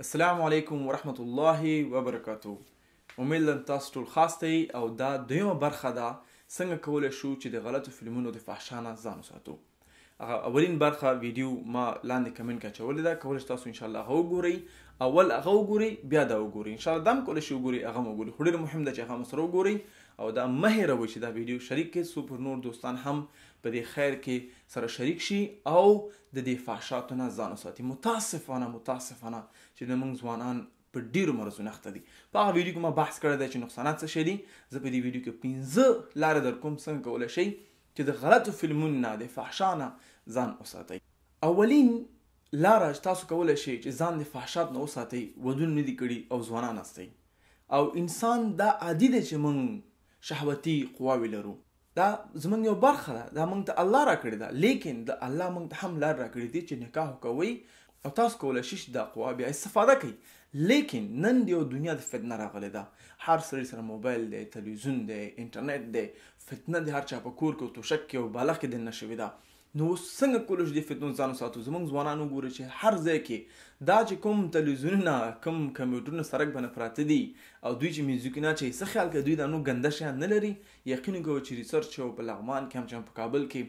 السلام علیکم ورحمت الله وبرکاتو امید لن تاسو ټول خاص ته او دا دویمه برخه ده څنګه کولای شو چې د غلطو فلمونو د فحشانه ځان وساتو هغه اولین برخه ویډیو ما لاندې کمنټ کې چولې ده کولای تاسو ان شاء الله هغه وګورئ اول هغه وګورئ بیا دا وګورئ ان شاء الله دم کولای شو وګورئ هغه وګورئ خو ډیر مهم ده چې هغه مسره وګورئ او دا مهره وي چې دا ویډیو شریک کې سپور نور دوستان هم په دې خیر کې سره شریک شي او د دې فحشاتو نه ځان وساتي متاسفانه متاسفانه چې زموږ ځوانان په ډیرو مرزو نخته دي په هغه ویډیو کې ما بحث کړی دی چې نقصانات څه شي دي زه په دې ویډیو کې پنځه لارې در کوم څنګه کولی شئ چې د غلطو فلمونو نه د فحشا نه ځان وساتئ اولین لاره چې تاسو کولی شئ چې ځان د فحشات نه وساتئ ودونه نه دي کړي او ځوانان هستئ او انسان دا عادي دی چې موږ شهوتي قواوې لرو دا زمونږ یو برخه ده دا مونږ ته الله راکړې ده لیکن د الله مونږ ته هم لار راکړې دي چې نکاح کوئ او تاسو کولی شئ چې دا قوا بیا استفاده کوئ لیکن نن د یو دنیا د فتنه راغلې ده هر سړي سره موبایل دی تلویزیون دی انټرنیټ دی فتنه د هر چا په کور کې او توشک کې او بالغ کې دننه شوې ده نو څنګه کولای شو د فتنو ځان وساتو زموږ ځوانان وګوري چې هر ځای کې دا چې کوم تلویزیونونه کوم کمپیوټرونه سرک باندې پراته دي او دوی چې میوزیکونه چې څه خیال کوي دوی دا نو ګنده شیان نه لري یقین کوو چې ریسرچ او په لغمان کې هم چې په کابل کې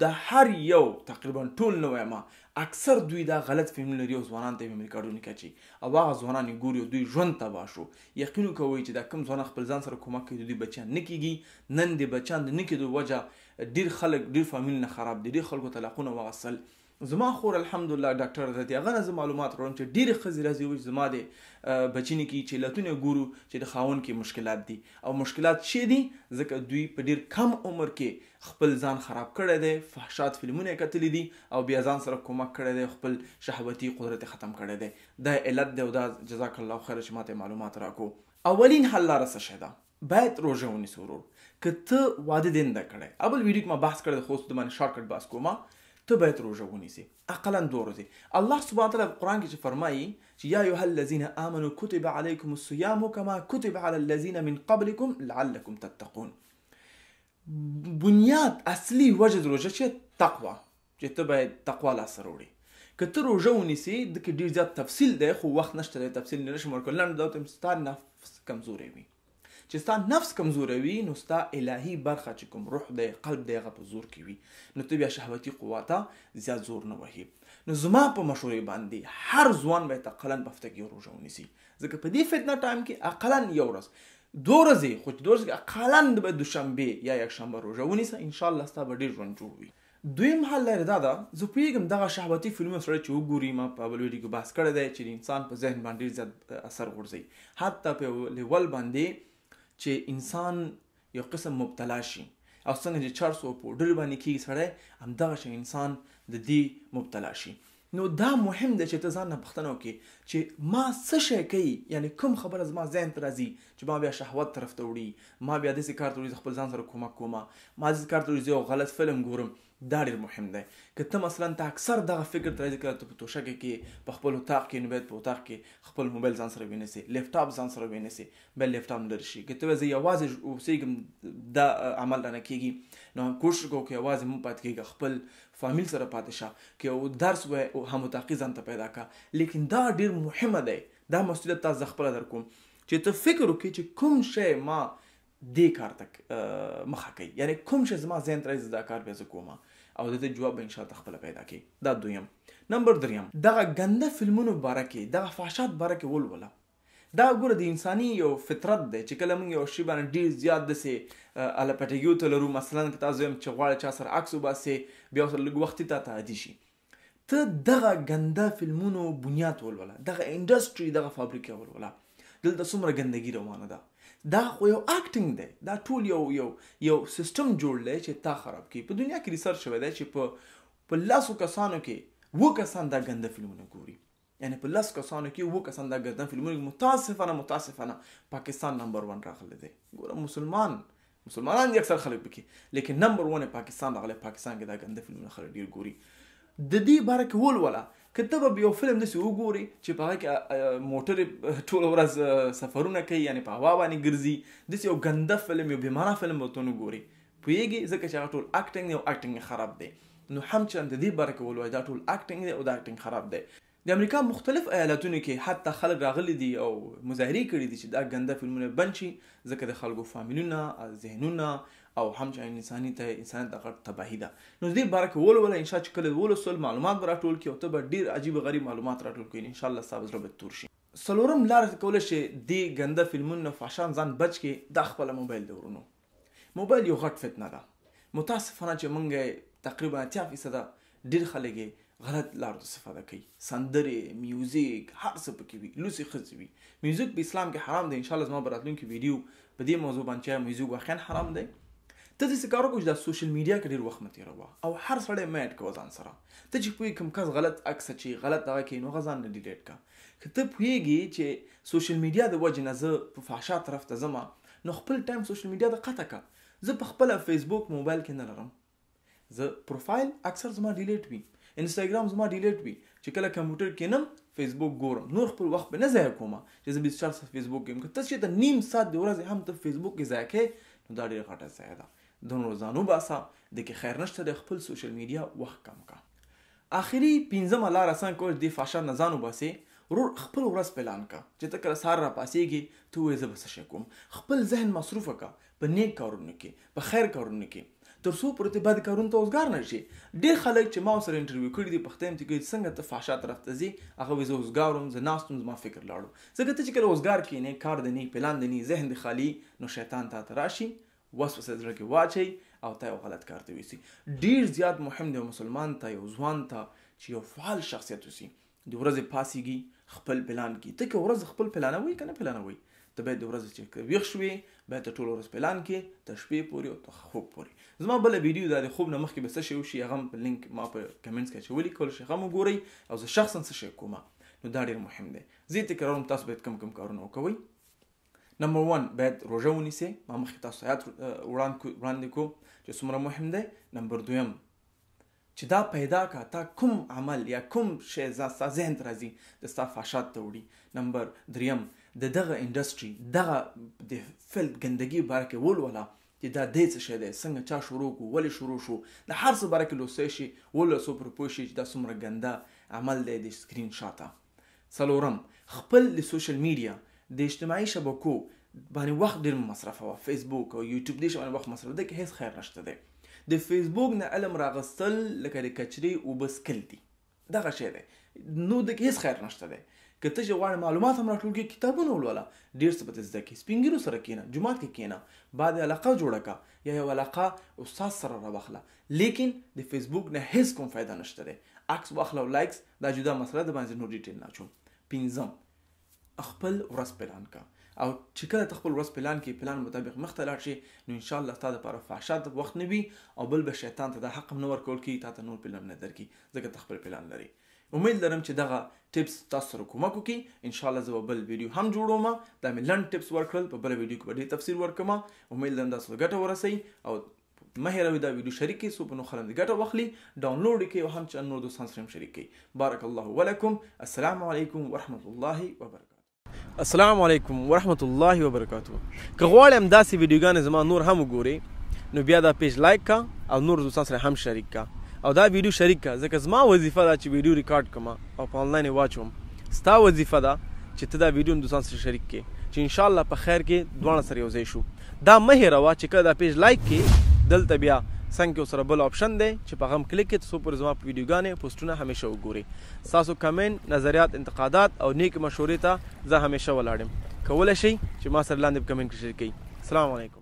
د هر یو تقریبا ټول نه وایم اکثر دوی دا غلط فهم لري او ځوانان ته یې ریکارډونه کوي او هغه ځوانان یې ګوري دوی ژوند تباه شو یقین کوي چې دا کم ځوان خپل ځان سره کومک کوي دوی بچیان نه کیږي نن د بچیان د نه کېدو وجه ډیر خلک ډیر فامیل نه خراب دي ډیر خلکو طلاقونه وغسل زما خور الحمدلله ډاکټر ده دی هغه نه معلومات راوړم چې ډېر خزي راځي وي زما دی بچینی کې چې لتونه ګورو چې د خاون کې مشکلات دي او مشکلات شې دي ځکه دوی په ډېر کم عمر کې خپل ځان خراب کړی دی فحشات فلمونه کتلی دي او بیا ځان سره کومک کړی دی خپل شهوتي قدرت ختم کړی دی دا علت دی او دا جزاک الله خیر چې ماته معلومات راکو اولین حل لاره څه شي ده باید روژه ونیسو ورور که ته واده دین ده کړی اول ویډیو کې ما بحث کړی د خوست د باندې شارټ کټ بحث کوم ته باید روژه ونیسې اقلا دوه ورځې الله سبحانه تعالی په قرآن کې چې فرمایي چې یا ایها الذین آمنوا کتب علیکم الصیام کما کتب علی الذین من قبلکم لعلکم تتقون بنیاد اصلي وجه د روژه چې تقوا چې ته باید تقوا لاسته راوړې که ته روژه ونیسې د کې ډېر زیات تفصیل دی خو وخت نشته دی تفصیل نه نشم ورکولی لنډ دا ستا نفس کمزوری وي چې ستا نفس کمزور وي نو ستا الهي برخه چې کوم روح دی قلب دی هغه په زور کې وي نو ته بیا شهوتي قواته زیات زور نه وهي نو زما په مشورې باندې هر ځوان به تقلا په هفته کې روزه ونیسي ځکه په دې فتنه ټایم کې اقلا یو ورځ دو ورځې خو چې دو ورځې اقلا به دوشنبه یا یک شنبه روزه ونیسه ان شاء الله ستا به ډېر ژوند جوړ وي دویم حل لري دا ده زه پوهېږم دغه شهوتي فلمونه سره چې وګوري ما په بل ویډیو کې بحث کړی دی چې د انسان په ذهن باندې زیات اثر غورځوي حتی په لیول باندې چې انسان یو قسم مبتلا شي او څنګه چې 400 پوډر باندې کې سړی همدغه انسان د دې مبتلا شي نو دا مهم ده چې ته ځان نه پښتنه وکې چې ما څه شی کوي یعنی کوم خبره زما ذهن ته راځي چې ما بیا شهوت طرف ته وړي ما بیا داسې کار ته وړي خپل ځان سره کومک کوم ما داسې کار ته وړي زه یو غلط فلم ګورم دا ډېر مهم دی که ته مثلا ته اکثر دغه فکر ته راځي کله ته په توشکه کې په خپل اتاق کې نو باید په اتاق کې خپل موبایل ځان سره وینیسي لپټاپ ځان سره وینیسي بل لپټاپ نه لري شي که ته زه یوازې اوسېږم دا عمل رانه کېږي نو کوشش کوو که یوازې مو پاتې کېږه خپل فامیل سره پاتې شه کې او درس و او هم تحقیق ځان ته پیدا کا لیکن دا ډیر مهمه دی دا مسؤلیت تاسو خپل در کوم چې ته فکر وکړې چې کوم شی ما دې کار تک مخه کوي یعنی کوم شی زما ذهن ترې زده کار به کوم او د دې جواب ان شاء الله خپل پیدا کی دا دویم نمبر دریم دغه غنده فلمونو باره کې دغه فحشات باره کې ولوله دا ګوره د انساني یو فطرت دی چې کله موږ یو شی باندې ډیر زیات دسې الپټګیو ته لرو مثلا که تاسو هم چې غواړئ چا سره عکس وباسې بیا ورسره لږ وخت ته عادي شي ته دغه ګنده فلمونو بنیاد ولوله دغه انډستري دغه فابریکه ولوله دلته څومره ګندګي روانه ده دا خو یو اکټینګ دی دا ټول یو یو یو سیستم جوړ دی چې تا خراب کی په دنیا کې ریسرچ شوی دی چې په په لاسو کسانو کې و کسان دا ګنده فلمونه ګوري یعنی په لس کسانو کې وو کسان دا ګردن فلمونه متاسفانه متاسفانه پاکستان نمبر 1 راغلی دی ګوره مسلمان مسلمانان یې اکثر خلک پکې لیکن نمبر 1 پاکستان راغلی پاکستان کې دا ګنده فلمونه خلک ډیر ګوري د دې باره کې ول ولا کته به یو فلم دسی وګوري چې په هغه کې موټر ټول ورځ سفرونه کوي یعنی په هوا باندې ګرځي دسی یو ګنده فلم یو بیمانه فلم به تونه ګوري پویږي ځکه چې هغه ټول اکټینګ او اکټینګ خراب دی نو هم چې د دې باره کې ول دا ټول اکټینګ دی او دا اکټینګ خراب دی د امریکا مختلف ایالاتونو کې حتی خلک راغلي دي او مظاهره کړې دي چې دا ګنده فلمونه بند شي ځکه د خلکو فامیلونه ذهنونه او هم چې انساني ته انسان د غټ تباهي ده نو دې باره کې ول ول ان شاء الله کله ول سول معلومات به راټول کړي او ته به ډیر عجیب غریب معلومات راټول کړي ان شاء الله سابز رب تور شي سلورم لار کول شي دې ګنده فلمونو فاشان ځان بچ کې د خپل موبایل دورونو موبایل یو غټ فتنه ده متاسفانه چې مونږ تقریبا 80% ډیر خلک غلط لارو استفاده کوي سندرې میوزیک هر څه پکې وي لوسی خزي وي میوزیک په اسلام کې حرام دی ان شاء الله زما براتلونکو ویډیو په دې موضوع باندې چې میوزیک واخین حرام دی ته دې کار وکړې د سوشل میډیا کې ډېر وخت مته روا او هر سړی مېټ کو ځان سره ته چې پوي کوم کس غلط عکس چې غلط دا کې نو غزان نه ډیلیټ کا کته پويږي چې سوشل میډیا د وجه نه زه په فحشا طرف ته ځم نو خپل ټایم سوشل میډیا د قطع کا زه په خپل فیسبوک موبایل کې نه لرم زه پروفایل اکثر زما ډیلیټ وي انستګرام زما ډیلیټ وی چې کله کمپیوټر کې نم فیسبوک ګورم نور خپل وخت به نه ضایع کوم چې زه 24 ساعت فیسبوک کې که تاسو ته نیم ساعت د ورځې هم ته فیسبوک کې ضایع کړئ نو دا ډیره غټه ضایع ده د روزانو باسا د کې خیر نشته د خپل سوشل میډیا وخت کم کا اخري پنځمه لار آسان کول د فاشا نه ځانو باسي ورور خپل ورځ پلان کا چې ته کله سهار را پاسېږي ته وې زه به څه کوم خپل ذهن مصروف کا په نیک کارونو کې په خیر کارونو کې تر څو پرته بد کارون ته اوسګار نه شي ډېر خلک چې ما سره انټرویو کړی دی پښتم ته کې څنګه ته فحشا طرف ته ځي هغه وز اوسګارم ز ناستم ما فکر لاړو ځکه ته چې کله اوسګار کې نه کار د نه پلان د نه ذهن د خالی نو شیطان ته تراشي وسوسه در کې واچي او ته غلط کار ته وسی ډېر زیات مهم دی مسلمان ته یو ځوان ته چې یو فعال شخصیت وسی د ورځې پاسيږي خپل پلان کې ته کې ورځ خپل پلانوي کنه پلانوي ته باید د ورځې چې ویښ شوې باید ته ټول ورځ پلان کې تر شپې پورې او تر خوب پورې زما بله ویډیو دا د خوب نه مخکې به څه شی وشي هغه په لینک ما په کمنټس کې اچولی کولی شي هغه م وګورئ او زه شخصا څه شی کوم نو دا ډېر مهم دی زه تکراروم تاسو باید کم کم کارونه وکوئ نمبر 1 باید روژه ونیسئ ما مخکې تاسو آیات وړاندې کوم چې څومره مهم دی نمبر دویم چې دا پیدا کا تا کوم عمل یا کوم شی زاستا ذهن ته راځي د ستا فحشات ته وړي نمبر دریم د دغه انډستری دغه د فلټ ګندګي باره کې ولوله چې دا د څه شی دی څنګه چا شروع کو ولې شروع شو د هر څه باره کې لوسی شي ولوسو پر پوه شي چې دا څومره ګنده عمل دی د سکرین شاته څلورم خپل د سوشل میډیا د اجتماعي شبکو باندې وخت ډېر مصرفوه فیسبوک او یوټیوب دې باندې وخت مصرف دی کې هیڅ خیر نشته دی د فیسبوک نه علم راغستل لکه د کچري او بسکل دی دغه شی دی نو د هیڅ خیر نشته دی که ته چې غواړې معلومات هم راټول کړي کتابونه ولوله ډېر څه پته زده کړي سپین ږیرو سره کښېنه جومات کې کښېنه بعد علاقه جوړه کړه یا یو علاقه استاد سره راواخله لیکن د فیسبوک نه هیڅ کوم فایده نشته دی عکس واخله او لایکس دا جدا مسله د باندې نور ډیټیل نه اچوم پنځم خپل ورځ پلان کړه او چې کله ته خپل ورځ پلان کې پلان مطابق مخته لاړ شي نو ان شاء الله تاسو لپاره فحشات وخت نه وي او بل به شیطان ته د حق نه ورکول کی تاسو نور پلان نه درکې ځکه ته خپل پلان لري امید لرم چې دغه ټیپس تاسو سره کومک وکړي ان شاء الله زه بل ویډیو هم جوړوم دا مې لنډ ټیپس ورکړل په بل ویډیو کې به ډېر تفصیل ورکوم امید لرم تاسو ګټه ورسئ او مه هیروئ دا ویډیو شریک کړئ څو په نو خلم د ګټه واخلي ډاونلوډ کړئ او هم چې نور دوستان سره شریک کړئ بارک الله ولکم السلام علیکم ورحمت الله وبرکاته السلام علیکم ورحمت الله وبرکاتو که غواړم داسې ویډیوګانې زما نور هم وګورئ نو بیا دا پیج لایک کا او نور دوستان سره هم شریک کا او دا ویډیو شریک کا ځکه زما وظیفه ده چې ویډیو ریکارډ کما او په آنلاین واچوم ستا وظیفه ده چې ته دا ویډیو دوستان سره شریک کړي چې ان شاء الله په خیر کې دوه سره یو ځای شو دا مه هیروا چې کله دا پیج لایک کړي دلته بیا څنګه سره بل آپشن دی چې په غم کلیک کې تاسو پر زما ویډیوګانې پوسټونه همیشه وګورئ تاسو کمنټ نظریات انتقادات او نیک مشورې ته زه همیشه ولاړم کولای شئ چې ما سره لاندې کمنټ کې شریک کړئ السلام علیکم